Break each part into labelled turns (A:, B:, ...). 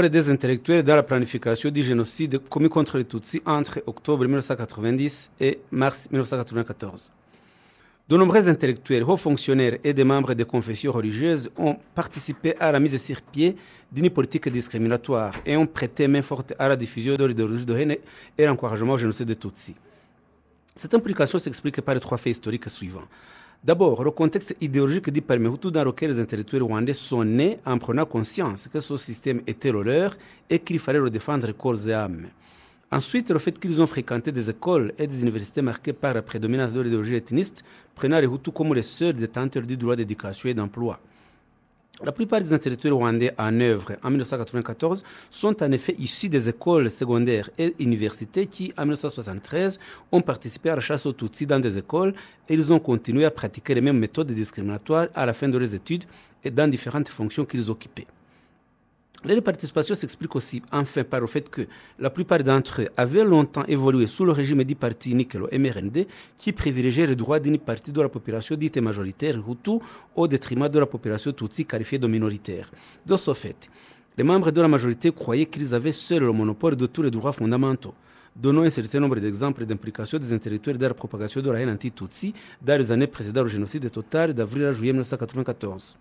A: et des intellectuels dans la planification du génocide commis contre les Tutsis entre octobre 1990 et mars 1994. De nombreux intellectuels, hauts fonctionnaires et des membres des confessions religieuses ont participé à la mise sur pied d'une politique discriminatoire et ont prêté main forte à la diffusion de l'idéologie de haine et l'encouragement au génocide des Tutsis. Cette implication s'explique par les trois faits historiques suivants. D'abord, le contexte idéologique du Parmehutu dans lequel les intellectuels rwandais sont nés en prenant conscience que ce système était le leur et qu'il fallait le défendre corps et âme. Ensuite, le fait qu'ils ont fréquenté des écoles et des universités marquées par la prédominance de l'idéologie ethniste prenant les Hutus comme les seuls détenteurs du droit d'éducation et d'emploi. La plupart des intellectuels rwandais en œuvre en 1994 sont en effet issus des écoles secondaires et universités qui, en 1973, ont participé à la chasse aux Tutsis dans des écoles et ils ont continué à pratiquer les mêmes méthodes discriminatoires à la fin de leurs études et dans différentes fonctions qu'ils occupaient. Les participation s'explique aussi enfin par le fait que la plupart d'entre eux avaient longtemps évolué sous le régime dit parti unique, le MRND, qui privilégiait les droits d'une partie de la population dite majoritaire, Hutu, au détriment de la population Tutsi qualifiée de minoritaire. De ce fait, les membres de la majorité croyaient qu'ils avaient seul le monopole de tous les droits fondamentaux donnant un certain nombre d'exemples d'implication des intellectuels de la propagation de la haine anti-Tutsi dans les années précédant le génocide total d'avril à juillet 1994.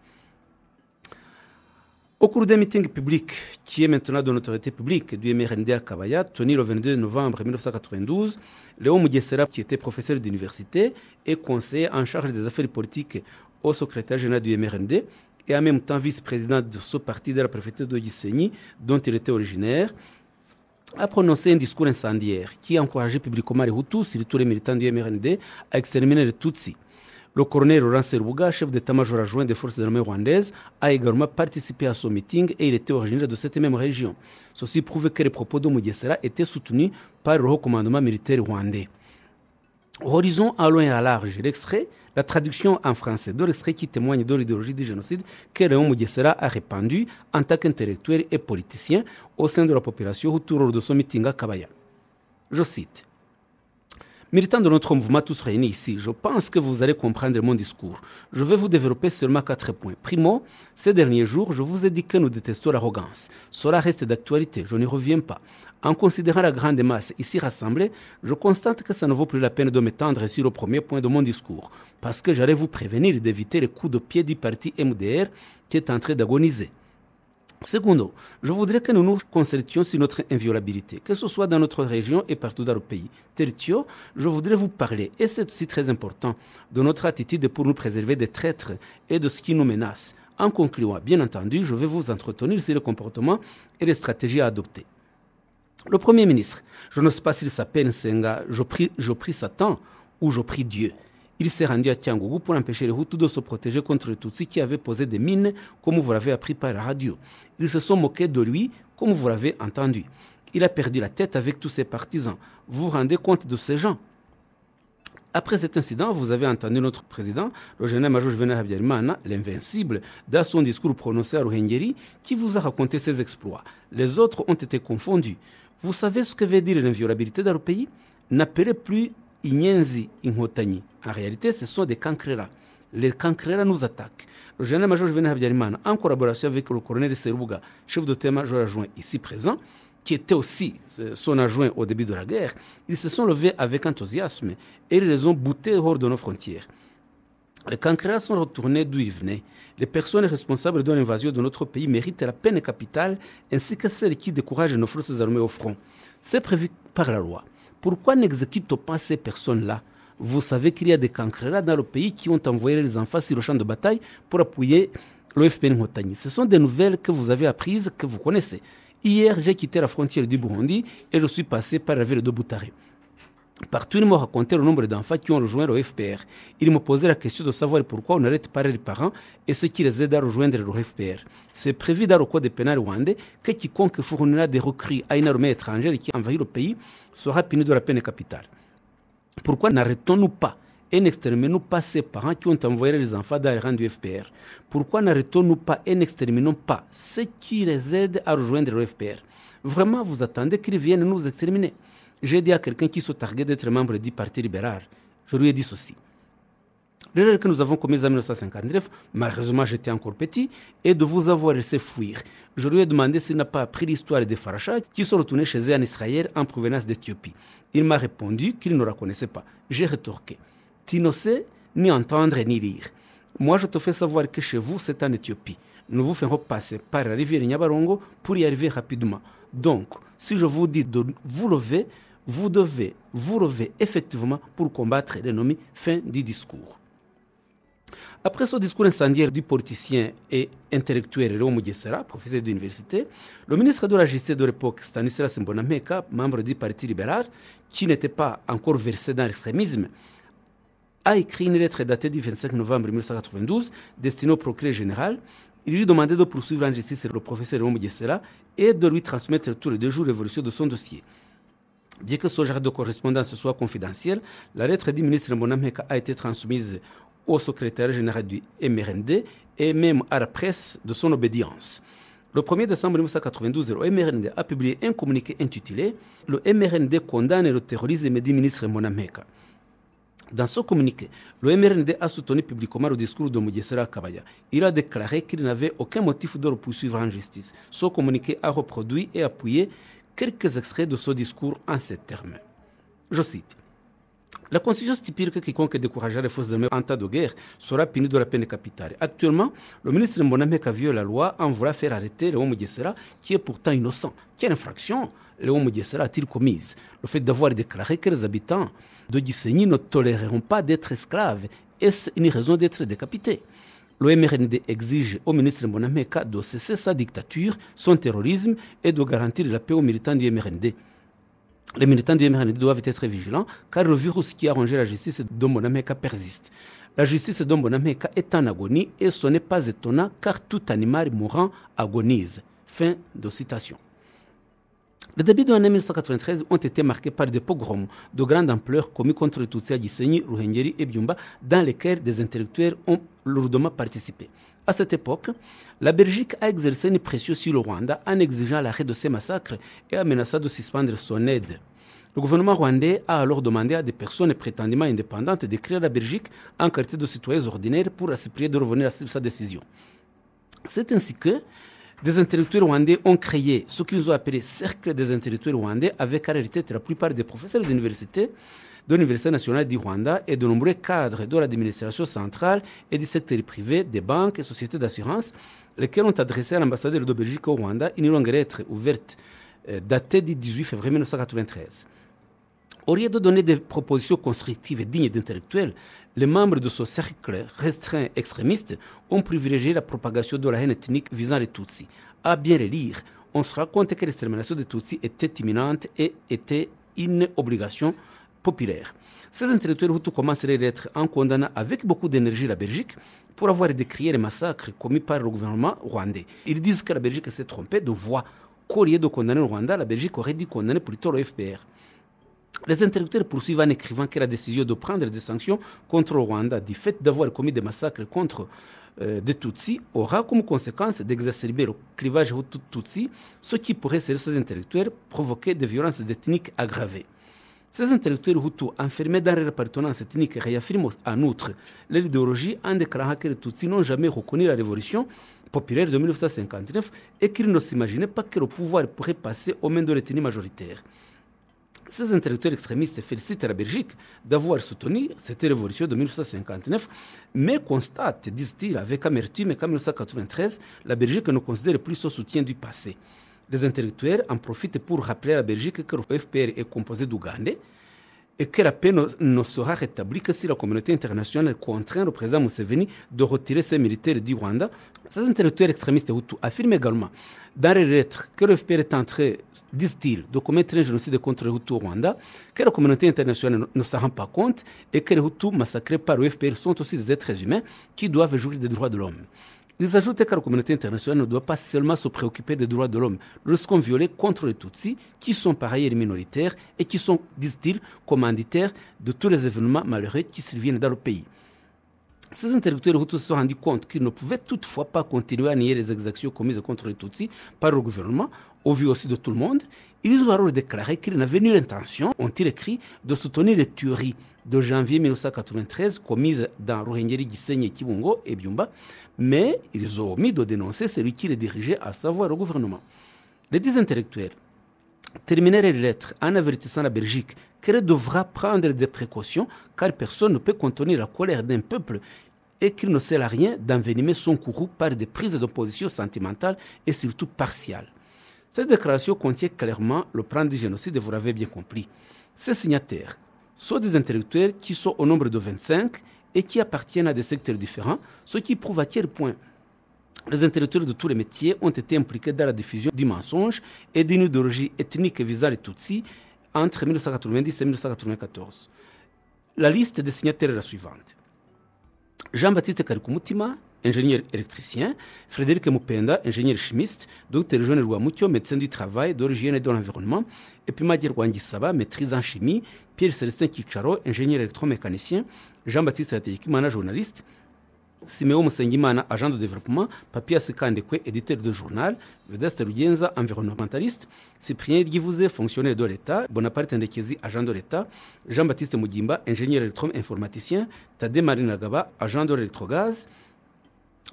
A: Au cours d'un meeting public qui est maintenant de l'autorité publique du MRND à Kabaya, tenu le 22 novembre 1992, Léon Mugesera, qui était professeur d'université et conseiller en charge des affaires politiques au secrétaire général du MRND et en même temps vice-président de ce parti de la préfecture de Gisenyi, dont il était originaire, a prononcé un discours incendiaire qui a encouragé publiquement les Hutus, tous les militants du MRND, à exterminer les Tutsi. Le colonel Laurent Serbouga, chef d'état-major adjoint des forces armées rwandaises, a également participé à ce meeting et il était originaire de cette même région. Ceci prouve que les propos de étaient soutenus par le haut commandement militaire rwandais. Horizon à loin et à large, l'extrait, la traduction en français de l'extrait qui témoigne de l'idéologie du génocide que Léon Mugesera a répandu en tant qu'intellectuel et politicien au sein de la population autour de ce meeting à Kabaya. Je cite. Militants de notre mouvement tous réunis ici, je pense que vous allez comprendre mon discours. Je vais vous développer seulement quatre points. Primo, ces derniers jours, je vous ai dit que nous détestons l'arrogance. Cela reste d'actualité, je n'y reviens pas. En considérant la grande masse ici rassemblée, je constate que ça ne vaut plus la peine de m'étendre sur le premier point de mon discours, parce que j'allais vous prévenir d'éviter les coups de pied du parti MDR qui est en train d'agoniser. Secondo, je voudrais que nous nous concertions sur notre inviolabilité, que ce soit dans notre région et partout dans le pays. Tertio, je voudrais vous parler, et c'est aussi très important, de notre attitude pour nous préserver des traîtres et de ce qui nous menace. En concluant, bien entendu, je vais vous entretenir sur le comportement et les stratégies à adopter. Le Premier ministre, je ne sais pas s'il s'appelle Senga, je prie Satan ou je prie Dieu. Il s'est rendu à Tiangougou pour empêcher les Hutus de se protéger contre les Tutsis qui avaient posé des mines, comme vous l'avez appris par la radio. Ils se sont moqués de lui, comme vous l'avez entendu. Il a perdu la tête avec tous ses partisans. Vous vous rendez compte de ces gens après cet incident, vous avez entendu notre président, le général-major Juvenal Abdelman, l'invincible, dans son discours prononcé à Ruhengeri, qui vous a raconté ses exploits. Les autres ont été confondus. Vous savez ce que veut dire l'inviolabilité dans le pays N'appelez plus inyenzi en réalité ce sont des cancrera les cancrera nous attaquent le général major Juvenal Habyarimana en collaboration avec le colonel Serubuga chef de thème major adjoint ici présent qui était aussi euh, son adjoint au début de la guerre ils se sont levés avec enthousiasme et ils les ont boutés hors de nos frontières les cancrera sont retournés d'où ils venaient. Les personnes responsables de l'invasion de notre pays méritent la peine capitale ainsi que celles qui découragent nos forces armées au front. C'est prévu par la loi. Pourquoi n'exécute pas ces personnes-là Vous savez qu'il y a des cancrés-là dans le pays qui ont envoyé les enfants sur le champ de bataille pour appuyer le FPN Ce sont des nouvelles que vous avez apprises, que vous connaissez. Hier, j'ai quitté la frontière du Burundi et je suis passé par la ville de Boutaré. Partout, il m'a raconté le nombre d'enfants qui ont rejoint le FPR. Il me posé la question de savoir pourquoi on arrête pas les parents et ce qui les aide à rejoindre le FPR. C'est prévu dans le Code pénal rwandais que quiconque fournira des recrues à une armée étrangère qui envahit le pays sera puni de la peine capitale. Pourquoi n'arrêtons-nous pas et n'exterminons pas ces parents qui ont envoyé les enfants dans les rangs du FPR Pourquoi n'arrêtons-nous pas et n'exterminons pas ceux qui les aident à rejoindre le FPR Vraiment, vous attendez qu'ils viennent nous exterminer j'ai dit à quelqu'un qui se targuait d'être membre du Parti libéral, je lui ai dit ceci. L'erreur que nous avons commise en 1959, malheureusement j'étais encore petit, est de vous avoir laissé fuir. Je lui ai demandé s'il n'a pas appris l'histoire des Farachas qui sont retournés chez eux en Israël en provenance d'Éthiopie. Il m'a répondu qu'il ne la connaissait pas. J'ai rétorqué. Tu ne sais ni entendre ni lire. Moi je te fais savoir que chez vous c'est en Éthiopie. Nous vous ferons passer par la rivière Nyabarongo pour y arriver rapidement. Donc, si je vous dis de vous lever, vous devez vous lever effectivement pour combattre l'ennemi. Fin du discours. Après ce discours incendiaire du politicien et intellectuel Léon Mugesera, professeur d'université, le ministre de la Justice de l'époque, Stanislas Mbonameka, membre du Parti libéral, qui n'était pas encore versé dans l'extrémisme, a écrit une lettre datée du 25 novembre 1992 destinée au procureur général. Il lui demandait de poursuivre en justice le professeur Léon Mugesera et de lui transmettre tous les deux jours l'évolution de son dossier. Bien que ce genre de correspondance soit confidentiel, la lettre du ministre Monameka a été transmise au secrétaire général du MRND et même à la presse de son obédience. Le 1er décembre 1992, le MRND a publié un communiqué intitulé Le MRND condamne le terrorisme du ministre Monameka. Dans ce communiqué, le MRND a soutenu publiquement le discours de Mugesera Kabaya. Il a déclaré qu'il n'avait aucun motif de le poursuivre en justice. Ce communiqué a reproduit et appuyé quelques extraits de ce discours en ces termes. Je cite. La constitution stipule que quiconque décourage les forces de en temps de guerre sera puni de la peine capitale. Actuellement, le ministre Monamek a violé la loi en voulant faire arrêter Léon Mugesera, qui est pourtant innocent. Quelle infraction Léon Mugesera a-t-il commise Le fait d'avoir déclaré que les habitants de Gisenyi ne toléreront pas d'être esclaves, est-ce une raison d'être décapité MRND exige au ministre Monameka de cesser sa dictature, son terrorisme et de garantir la paix aux militants du MRND. Les militants du MRND doivent être vigilants car le virus qui a rongé la justice de Monameka persiste. La justice de Monameka est en agonie et ce n'est pas étonnant car tout animal mourant agonise. Fin de citation. Les débuts de l'année 1993 ont été marqués par des pogroms de grande ampleur commis contre les et Byumba, dans lesquels des intellectuels ont lourdement participé. À cette époque, la Belgique a exercé une pression sur le Rwanda en exigeant l'arrêt de ces massacres et a menacé de suspendre son aide. Le gouvernement rwandais a alors demandé à des personnes prétendument indépendantes d'écrire la Belgique en qualité de citoyens ordinaires pour se de revenir à sa décision. C'est ainsi que des intellectuels rwandais ont créé ce qu'ils ont appelé cercle des intellectuels rwandais avec à réalité la plupart des professeurs d'université de l'Université nationale du Rwanda et de nombreux cadres de l'administration centrale et du secteur privé, des banques et sociétés d'assurance, lesquels ont adressé à l'ambassadeur de Belgique au Rwanda une longue lettre ouverte euh, datée du 18 février 1993. Au lieu de donner des propositions constructives et dignes d'intellectuels, les membres de ce cercle restreint extrémiste ont privilégié la propagation de la haine ethnique visant les Tutsis. À bien les lire, on se raconte que l'extermination des Tutsis était imminente et était une obligation populaire. Ces intellectuels hutus à être en condamnant avec beaucoup d'énergie la Belgique pour avoir décrié les massacres commis par le gouvernement rwandais. Ils disent que la Belgique s'est trompée de voie. Au lieu de condamner le Rwanda, la Belgique aurait dû condamner plutôt le FPR. Les intellectuels poursuivent en écrivant que la décision de prendre des sanctions contre Rwanda du fait d'avoir commis des massacres contre euh, des Tutsis aura comme conséquence d'exacerber le clivage Hutu-Tutsi, ce qui pourrait, selon ces intellectuels, provoquer des violences ethniques aggravées. Ces intellectuels Hutu enfermés dans leur appartenance ethnique réaffirment en outre l'idéologie en déclarant que les Tutsis n'ont jamais reconnu la révolution populaire de 1959 et qu'ils ne s'imaginaient pas que le pouvoir pourrait passer aux mains de l'ethnie majoritaire ces intellectuels extrémistes félicitent la Belgique d'avoir soutenu cette révolution de 1959, mais constatent, disent-ils avec amertume qu'en 1993, la Belgique ne considère plus son soutien du passé. Les intellectuels en profitent pour rappeler à la Belgique que le FPR est composé d'Ougandais, et que la paix ne, sera rétablie que si la communauté internationale contraint le président Museveni de retirer ses militaires du Rwanda. Ces intellectuels extrémistes Hutu affirment également dans les lettres que le FPR est entré, disent-ils, de commettre un génocide contre les Hutus au Rwanda, que la communauté internationale ne s'en rend pas compte et que les Hutus massacrés par le FPL sont aussi des êtres humains qui doivent jouir des droits de l'homme. Ils ajoutaient que la communauté internationale ne doit pas seulement se préoccuper des droits de l'homme lorsqu'on violait contre les Tutsis, qui sont par ailleurs minoritaires et qui sont, disent-ils, commanditaires de tous les événements malheureux qui surviennent dans le pays. Ces intellectuels se sont rendus compte qu'ils ne pouvaient toutefois pas continuer à nier les exactions commises contre les Tutsis par le gouvernement, au vu aussi de tout le monde. Ils ont alors déclaré qu'ils n'avaient nulle intention, ont-ils écrit, de soutenir les tueries de janvier 1993 commises dans Ruhengeri, Gisenyi, Kibungo et Byumba mais ils ont omis de dénoncer celui qui les dirigeait, à savoir le gouvernement. Les dix intellectuels terminèrent les lettres en avertissant la Belgique qu'elle devra prendre des précautions car personne ne peut contenir la colère d'un peuple et qu'il ne sert à rien d'envenimer son courroux par des prises d'opposition sentimentales et surtout partiales. Cette déclaration contient clairement le plan du génocide, vous l'avez bien compris. Ces signataires sont des intellectuels qui sont au nombre de 25 et qui appartiennent à des secteurs différents, ce qui prouve à quel point les intellectuels de tous les métiers ont été impliqués dans la diffusion du mensonge et d'une idéologie ethnique visant les Tutsis entre 1990 et 1994. La liste des signataires est la suivante. Jean-Baptiste Karikumutima, ingénieur électricien, Frédéric Mupenda, ingénieur chimiste, Dr Joël Rouamoutio, médecin du travail, d'origine et de l'environnement, et puis Madir Wangisaba, maîtrise en chimie, Pierre Célestin Kicharo, ingénieur électromécanicien, Jean-Baptiste Atekimana, journaliste, Siméon Musengimana, agent de développement, Papias Kandekwe, éditeur de journal, Vedeste Rugenza, environnementaliste, Cyprien Edgivouze, fonctionnaire de l'État, Bonaparte Ndekezi, agent de l'État, Jean-Baptiste Moudimba, ingénieur électro-informaticien, Tade Gaba, agent de l'électrogaz,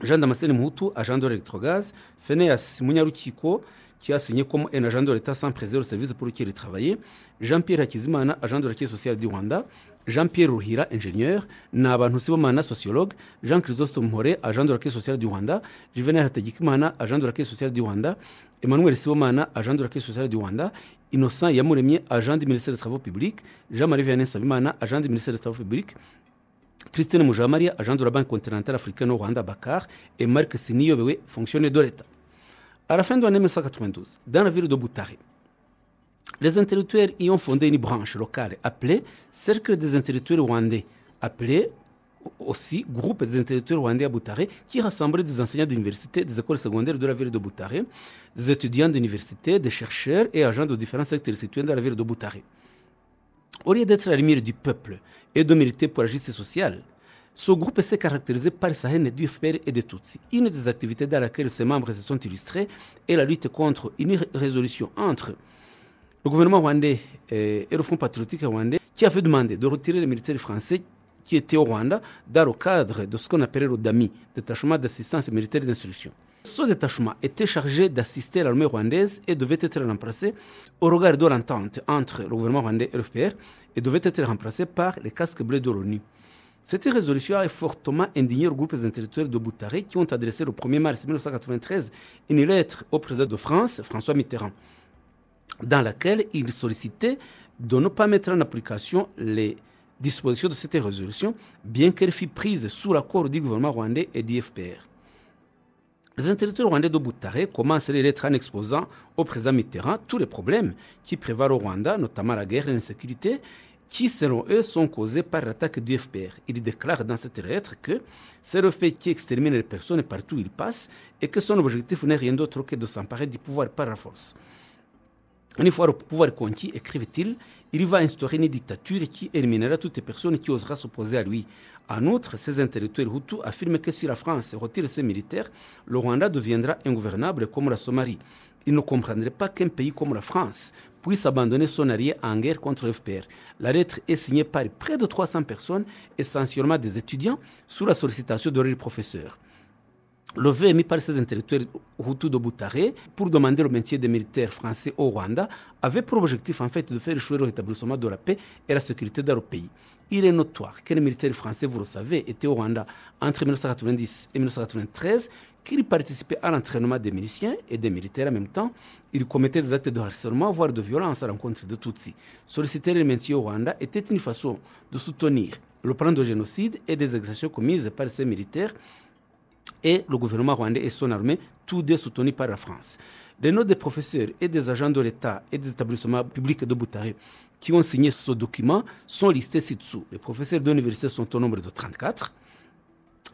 A: jean damascene muhutu agent de l'électrogaz Phénéas munyarukiko qui a signé comme un agent de l'État sans préserver le service pour lequel il travaillait, Jean-Pierre Hakizimana, agent de la Caisse sociale du Rwanda, Jean-Pierre Ruhira, ingénieur, Nabantu Sibomana, sociologue, Jean christophe Mhore, agent de la Caisse sociale du Rwanda, Juvenal Hategekimana, agent de la Caisse sociale du Rwanda, Emmanuel Sibomana, agent de la Caisse sociale du Rwanda, Innocent Yamuremye, agent du ministère des Travaux publics, Jean-Marie Vianney agent du ministère des Travaux publics, Christine Mujamaria, agent de la Banque continentale africaine au Rwanda Bakar, et Marc Siniobewe, fonctionnaire de l'État. À la fin de l'année 1992, dans la ville de Boutari, les intellectuels y ont fondé une branche locale appelée Cercle des intellectuels rwandais, appelée aussi groupe des intellectuels rwandais à Boutaré, qui rassemblait des enseignants d'université, des écoles secondaires de la ville de Boutaré, des étudiants d'université, des chercheurs et agents de différents secteurs situés dans la ville de Boutaré au lieu d'être la lumière du peuple et de militer pour la justice sociale, ce groupe s'est caractérisé par sa haine du FPR et de Tutsi. Une des activités dans laquelle ses membres se sont illustrés est la lutte contre une résolution entre le gouvernement rwandais euh, et le Front patriotique rwandais qui avait demandé de retirer les militaires français qui étaient au Rwanda dans le cadre de ce qu'on appelait le DAMI, détachement d'assistance militaire d'instruction. Ce détachement était chargé d'assister l'armée rwandaise et devait être remplacé au regard de l'entente entre le gouvernement rwandais et FPR et devait être remplacé par les casques bleus de l'ONU. Cette résolution a fortement indigné le groupe des intellectuels de Boutaré qui ont adressé le 1er mars 1993 une lettre au président de France, François Mitterrand, dans laquelle il sollicitait de ne pas mettre en application les dispositions de cette résolution, bien qu'elle fût prise sous l'accord du gouvernement rwandais et du FPR. Les intellectuels rwandais de Boutaré commencent les lettres en exposant au président Mitterrand tous les problèmes qui prévalent au Rwanda, notamment la guerre et l'insécurité, qui, selon eux, sont causés par l'attaque du FPR. Ils déclarent dans cette lettre que c'est le fait qui extermine les personnes partout où il passe et que son objectif n'est rien d'autre que de s'emparer du pouvoir par la force. Une fois le pouvoir conquis, écrivait-il, il va instaurer une dictature qui éliminera toutes les personnes qui osera s'opposer à lui. En outre, ces intellectuels hutus affirment que si la France retire ses militaires, le Rwanda deviendra ingouvernable comme la Somalie. Ils ne comprendraient pas qu'un pays comme la France puisse abandonner son allié en guerre contre l'FPR. La lettre est signée par près de 300 personnes, essentiellement des étudiants, sous la sollicitation de leurs professeurs le émis par ses intellectuels Hutu de Butare pour demander le maintien des militaires français au Rwanda avait pour objectif en fait de faire échouer le rétablissement de la paix et la sécurité dans le pays. Il est notoire que les militaires français, vous le savez, étaient au Rwanda entre 1990 et 1993, qu'ils participaient à l'entraînement des miliciens et des militaires en même temps. Ils commettaient des actes de harcèlement, voire de violence à l'encontre de Tutsi. Solliciter les maintien au Rwanda était une façon de soutenir le plan de génocide et des exactions commises par ces militaires et le gouvernement rwandais et son armée, tous deux soutenus par la France. Les noms des professeurs et des agents de l'État et des établissements publics de Boutaré qui ont signé ce document sont listés ci-dessous. Les professeurs d'université sont au nombre de 34,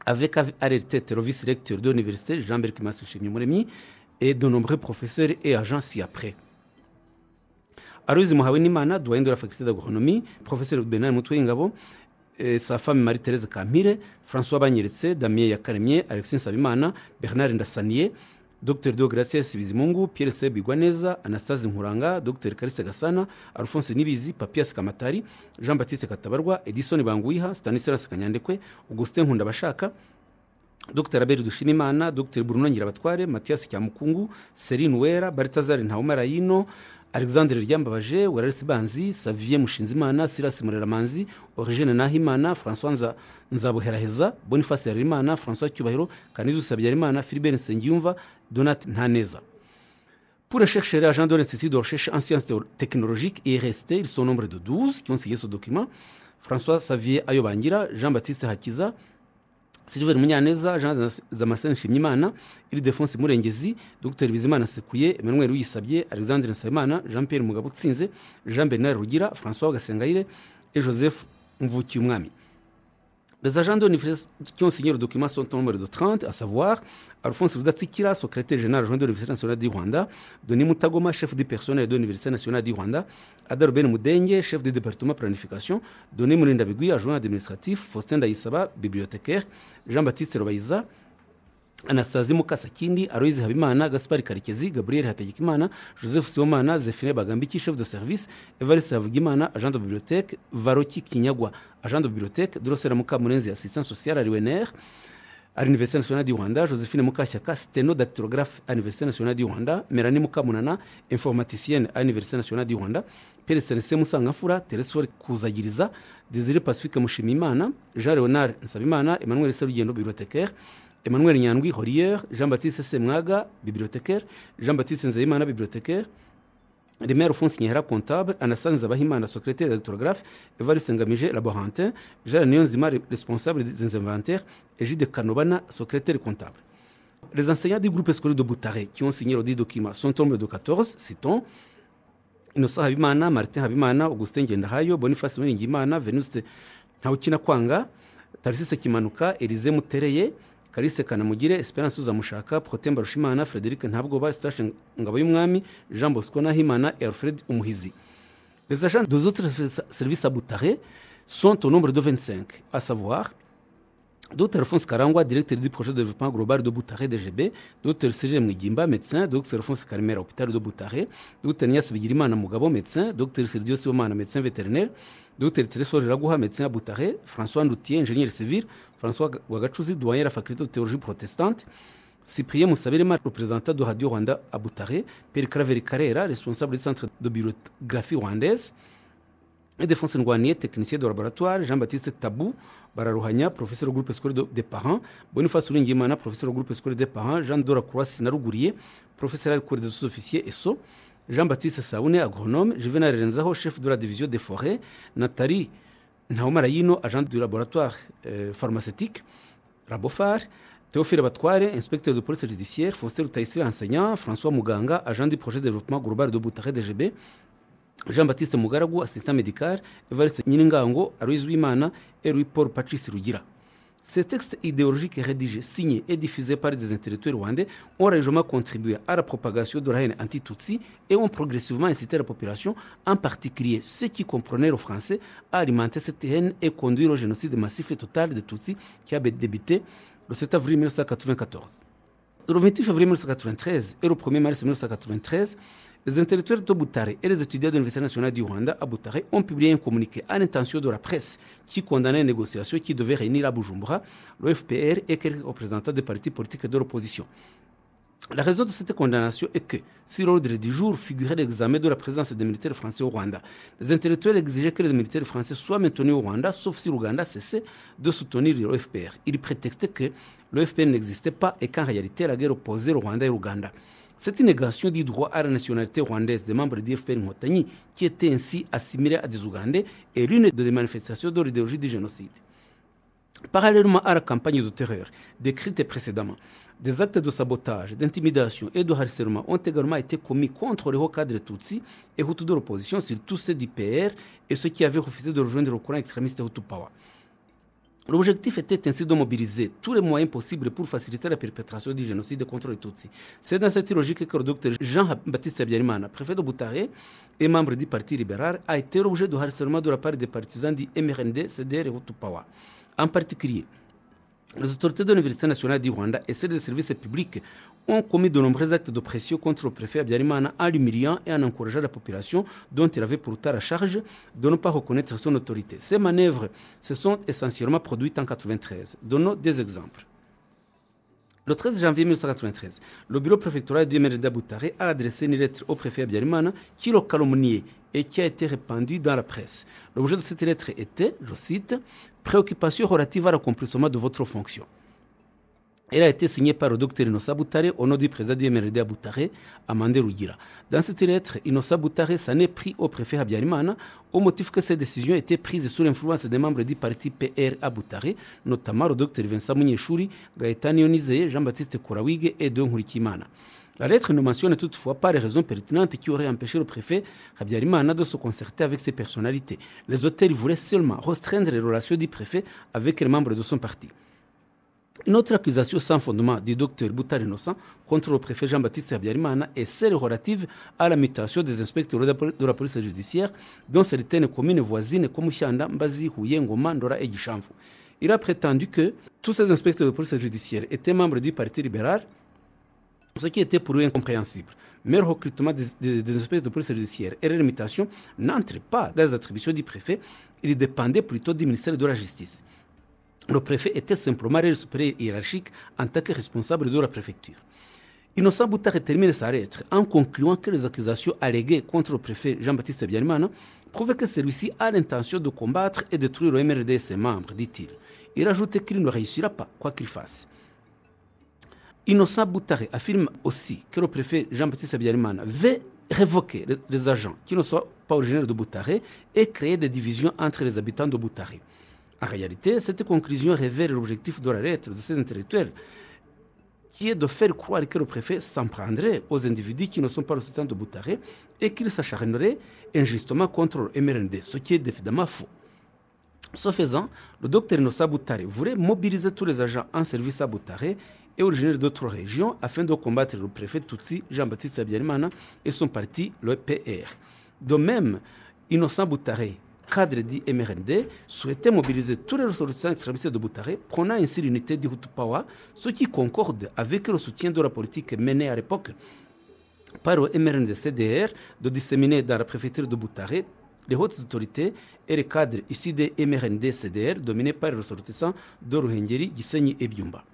A: avec à leur tête le vice-recteur de l'université, jean bertrand massé et de nombreux professeurs et agents ci-après. Aruzi Mana, doyen de la faculté d'agronomie, professeur Benin Eh, safa marie therese kampire francois banyeretse damien yakaremye alexis nsabimana bernard ndasaniye dr do gracias bizimungu pierre se neza anastase nkuranga dr kalise gasana alphonse nibizi papias kamatari jean Baptiste katabarwa edison banguyiha stanislas kanyandekwe Nkunda abashaka dr aberi dushimimana dr bruno nyirabatware mathias cyamukungu serine wera baltazar ntawumarayino alexandre ryambabaje werarisi banzi Savier mushinzimana silas Manzi, origene nahimana françois nzabuheraheza boniface yarimana françois cyubahiro Kanizou sabyarimana philibert nsengiyumva donat ntaneza Pour les chercheurs agents de l'Institut de recherche en sciences technologiques, IRST, ils sont nombre de 12 qui ont signé ce document. François Xavier Ayobangira, Jean-Baptiste Hakiza, silver munyaneza jean damascene nshimyimana iridefonse murengezi dr bizimana sekuye emmanuel uyisabye alexandre nsabimana jean pierre mugabo utsinze jean bernard rugira François gasengayire e joseph mvukiyumwami Les agents de l'université qui ont signé le document sont au nombre de 30, à savoir Alphonse Rudatsikira, secrétaire général de l'Université nationale du Rwanda, Denis Mutagoma, chef du personnel de l'Université nationale du Rwanda, Adar Ben chef du département planification, Denis Mourinda adjoint administratif, Faustin Daïsaba, bibliothécaire, Jean-Baptiste Robaïza, anastasie mukasakindi aloyizi habimana gaspari karekezi gabriel hategekimana joseph sibomana zephine bagambiki chef de service evariste havugimana agent de bibliotheque varoki kinyagwa agent de bibliotheque drosera mukamurenzi assistant social ari wener à l'Université nationale du Rwanda, Josephine Mukashaka, sténodactylographe à l'Université nationale du Rwanda, Mélanie Mukamunana, informaticienne à l'Université nationale du Rwanda, Pierre Celestin Musangafura, Teresfor Kuzagiriza, Désiré Pacifique Mushimimana, Jean-Léonard Nsabimana, Emmanuel Serugendo, bibliothécaire, emmanuel nyandwi Horier, jean baptiste semwaga bibliothécaire, jean baptiste Nzaimana, bibliothécaire. Rémi Alphonse Nyera comptable, Anastasia Bahimana secrétaire d'orthographe, Evariste Ngamije laborantin, Jean Nionzima responsable des inventaires et Gide Kanobana secrétaire comptable. Les enseignants du groupe scolaire de Boutaré qui ont signé l'audit document sont au de 14, citons Innocent Habimana, Martin Habimana, Augustin Ngendahayo, Boniface Venus, Venuste Ntawukina Kwanga, Tarsis Kimanuka, Elise Mutereye, Kalise Kanamugire Esperance Uzamushaka Protemba Rushimana Frederic Ntabwoba ngabo y'umwami Jean Bosco Nahimana et Alfred Umuhizi les agents des autres services à sont au nombre de 25 à savoir Dr. Alphonse Karangwa, directeur du projet de développement global de Boutaré DGB, Dr. Serge Mugimba, médecin, docteur Alphonse Karimera, hôpital de Boutaré, Dr. Nias Bigirimana Mugabo, médecin, docteur Sergio Siomana, médecin vétérinaire, docteur Tresor Ragouha, médecin à Boutaré, François Noutier, ingénieur civil, François Ouagachouzi, doyen à la faculté de théologie protestante, Cyprien Moussabirima, représentant de Radio Rwanda à Boutaré, Pierre Craveri Carrera, responsable du centre de bibliographie rwandaise, Alphonse Nguanier, technicien de laboratoire Jean-Baptiste Tabou Bararuhanya professeur au groupe scolaire des parents Boniface Uringimana professeur au groupe scolaire des parents Jean Dora Croix professeur à l'école des sous-officiers ESO. Jean-Baptiste Saoune agronome Juvenal Renzaho chef de la division des forêts Nathalie Yino, agent du laboratoire euh, pharmaceutique Rabofar Théophile Batware, inspecteur de police judiciaire, Foster Taïsri, enseignant, François Muganga, agent du projet de développement global de Boutaré DGB, jean baptiste mugaragu assistant médical evariste nyiringango aloise wimana et paul patrice rugira ces textes idéologiques rédigés, signés et diffusés par des intellectuels rwandais ont largement contribué à la propagation de la haine anti-Tutsi et ont progressivement incité la population, en particulier ceux qui comprenaient le français, à alimenter cette haine et conduire au génocide massif et total des Tutsi qui avait débuté le 7 avril 1994. Le 28 février 1993 et le 1er mars 1993, les intellectuels de et les étudiants de l'Université nationale du Rwanda à Butare ont publié un communiqué à l'intention de la presse qui condamnait les négociations qui devaient réunir à Bujumbura l'OFPR et quelques représentants des partis politiques de l'opposition. La raison de cette condamnation est que, si l'ordre du jour figurait l'examen de la présence des militaires français au Rwanda, les intellectuels exigeaient que les militaires français soient maintenus au Rwanda, sauf si l'Ouganda cessait de soutenir l'OFPR. Ils prétextaient que l'OFPR n'existait pas et qu'en réalité, la guerre opposait le Rwanda et l'Ouganda. Cette négation du droit à la nationalité rwandaise des membres d'IFPR Nkotanyi, qui étaient ainsi assimilés à des Ougandais, est l'une des manifestations de l'idéologie du génocide. Parallèlement à la campagne de terreur décrite précédemment, des actes de sabotage, d'intimidation et de harcèlement ont également été commis contre les hauts cadres Tutsi et Hutus de l'opposition, tous ceux du PR et ceux qui avaient refusé de rejoindre le courant extrémiste Hutu Power. L'objectif était ainsi de mobiliser tous les moyens possibles pour faciliter la perpétration du génocide contre les Tutsis. C'est dans cette logique que le docteur Jean-Baptiste Abiyarimana, préfet de Boutaré et membre du Parti libéral, a été l'objet de harcèlement de la part des partisans du MRND, CDR et Utupawa... En particulier, les autorités de l'Université nationale du Rwanda et celles des services publics ont commis de nombreux actes d'oppression contre le préfet Habyarimana en l'humiliant et en encourageant la population dont il avait pourtant la charge de ne pas reconnaître son autorité. Ces manœuvres se sont essentiellement produites en 1993. Donnons des exemples. Le 13 janvier 1993, le bureau préfectoral du maire a adressé une lettre au préfet Biarimana qui l'a calomnié et qui a été répandue dans la presse. L'objet de cette lettre était, je cite, Préoccupation relative à l'accomplissement de votre fonction. Elle a été signée par le docteur Inosa au nom du président du MRD à Boutare, Amandé Rougira. Dans cette lettre, Inosa Boutare s'en est pris au préfet Habyarimana au motif que cette décision était prise sous l'influence des membres du parti PR à notamment le docteur Vincent Munyeshuri, Gaëtan Ionizé, Jean-Baptiste Kourawige et Don Hurikimana. La lettre ne mentionne toutefois pas les raisons pertinentes qui auraient empêché le préfet Habiarimana de se concerter avec ses personnalités. Les hôtels voulaient seulement restreindre les relations du préfet avec les membres de son parti. Une Notre accusation sans fondement du docteur Boutar Innocent contre le préfet Jean-Baptiste Habyarimana est celle relative à la mutation des inspecteurs de la police judiciaire dans certaines communes voisines comme Chanda, Mbazi, Huyen Ngoma, et Gishamvu. Il a prétendu que tous ces inspecteurs de police judiciaire étaient membres du Parti libéral, ce qui était pour lui incompréhensible. Mais le recrutement des, inspecteurs de police judiciaire et la limitation n'entraient pas dans les attributions du préfet, Il dépendait plutôt du ministère de la Justice le préfet était simplement le supérieur hiérarchique en tant que responsable de la préfecture. Innocent Boutaré termine sa lettre en concluant que les accusations alléguées contre le préfet Jean-Baptiste Bialimana prouvent que celui-ci a l'intention de combattre et détruire le MRD et ses membres, dit-il. Il ajoute qu'il ne réussira pas, quoi qu'il fasse. Innocent Boutaré affirme aussi que le préfet Jean-Baptiste Bialimana veut révoquer les agents qui ne sont pas originaires de Boutaré et créer des divisions entre les habitants de Boutaré. En réalité, cette conclusion révèle l'objectif de la lettre de ces intellectuels qui est de faire croire que le préfet s'en prendrait aux individus qui ne sont pas soutien de Boutaré et qu'il s'acharnerait injustement contre le MRND, ce qui est évidemment faux. Ce faisant, le docteur Innocent Boutaré voulait mobiliser tous les agents en service à Boutaré et originaires d'autres régions afin de combattre le préfet Tutsi Jean-Baptiste Abiyarimana et son parti, le PR. De même, Innocent Boutaré cadre du MRND, souhaitait mobiliser tous les ressortissants extrémistes de Boutaré, prenant ainsi l'unité du Power, ce qui concorde avec le soutien de la politique menée à l'époque par le MRND-CDR de disséminer dans la préfecture de Boutaré les hautes autorités et les cadres ici des MRND-CDR dominés par les ressortissants de Ruhengeri, Gisenyi et Byumba.